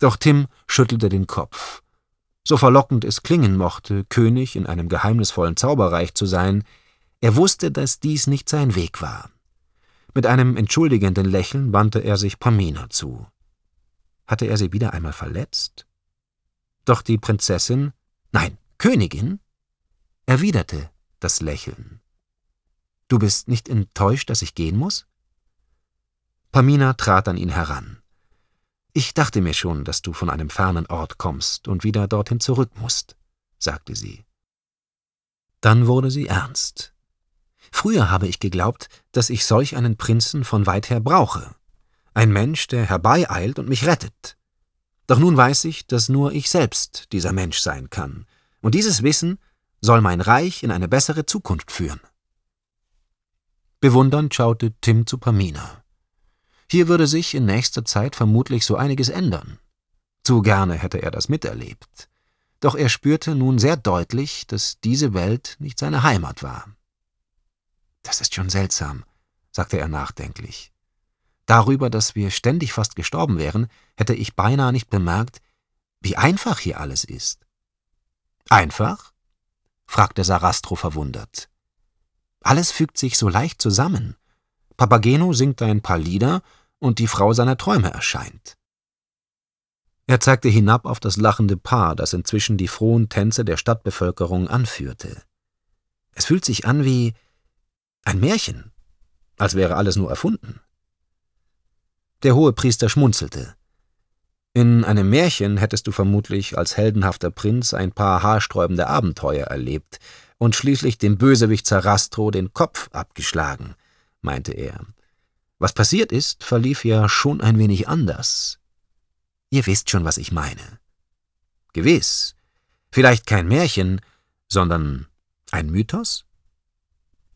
Doch Tim schüttelte den Kopf. So verlockend es klingen mochte, König in einem geheimnisvollen Zauberreich zu sein, er wusste, dass dies nicht sein Weg war. Mit einem entschuldigenden Lächeln wandte er sich Pamina zu. Hatte er sie wieder einmal verletzt? Doch die Prinzessin, nein, Königin, erwiderte das Lächeln. Du bist nicht enttäuscht, dass ich gehen muss? Pamina trat an ihn heran. Ich dachte mir schon, dass du von einem fernen Ort kommst und wieder dorthin zurück musst, sagte sie. Dann wurde sie ernst. Früher habe ich geglaubt, dass ich solch einen Prinzen von weit her brauche. Ein Mensch, der herbeieilt und mich rettet. Doch nun weiß ich, dass nur ich selbst dieser Mensch sein kann, und dieses Wissen soll mein Reich in eine bessere Zukunft führen. Bewundernd schaute Tim zu Pamina. Hier würde sich in nächster Zeit vermutlich so einiges ändern. Zu gerne hätte er das miterlebt. Doch er spürte nun sehr deutlich, dass diese Welt nicht seine Heimat war. Das ist schon seltsam, sagte er nachdenklich. Darüber, dass wir ständig fast gestorben wären, hätte ich beinahe nicht bemerkt, wie einfach hier alles ist. Einfach? fragte Sarastro verwundert. Alles fügt sich so leicht zusammen. Papageno singt ein paar Lieder, und die Frau seiner Träume erscheint. Er zeigte hinab auf das lachende Paar, das inzwischen die frohen Tänze der Stadtbevölkerung anführte. Es fühlt sich an wie ein Märchen, als wäre alles nur erfunden. Der hohe Priester schmunzelte. In einem Märchen hättest du vermutlich als heldenhafter Prinz ein paar haarsträubende Abenteuer erlebt und schließlich dem Bösewicht Zarastro den Kopf abgeschlagen, meinte er was passiert ist, verlief ja schon ein wenig anders. Ihr wisst schon, was ich meine. Gewiss, vielleicht kein Märchen, sondern ein Mythos?